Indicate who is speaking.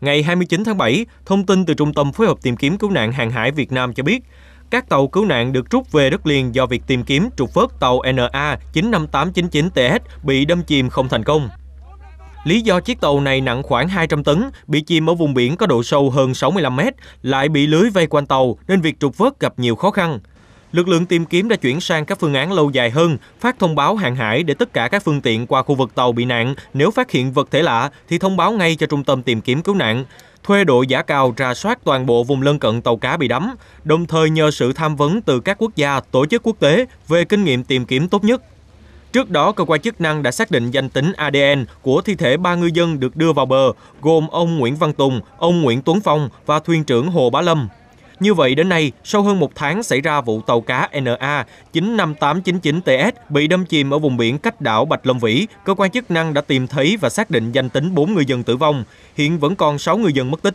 Speaker 1: Ngày 29 tháng 7, thông tin từ Trung tâm Phối hợp tìm kiếm cứu nạn hàng hải Việt Nam cho biết, các tàu cứu nạn được rút về đất liền do việc tìm kiếm trục vớt tàu NA 95899TS bị đâm chìm không thành công. Lý do chiếc tàu này nặng khoảng 200 tấn, bị chìm ở vùng biển có độ sâu hơn 65 mét, lại bị lưới vây quanh tàu nên việc trục vớt gặp nhiều khó khăn lực lượng tìm kiếm đã chuyển sang các phương án lâu dài hơn, phát thông báo hàng hải để tất cả các phương tiện qua khu vực tàu bị nạn, nếu phát hiện vật thể lạ thì thông báo ngay cho trung tâm tìm kiếm cứu nạn. Thuê đội giả cào ra soát toàn bộ vùng lân cận tàu cá bị đắm, đồng thời nhờ sự tham vấn từ các quốc gia, tổ chức quốc tế về kinh nghiệm tìm kiếm tốt nhất. Trước đó, cơ quan chức năng đã xác định danh tính ADN của thi thể ba ngư dân được đưa vào bờ, gồm ông Nguyễn Văn Tùng, ông Nguyễn Tuấn Phong và thuyền trưởng Hồ Bá Lâm. Như vậy đến nay, sau hơn một tháng xảy ra vụ tàu cá NA 95899TS bị đâm chìm ở vùng biển cách đảo Bạch Long Vĩ, cơ quan chức năng đã tìm thấy và xác định danh tính 4 người dân tử vong. Hiện vẫn còn 6 người dân mất tích.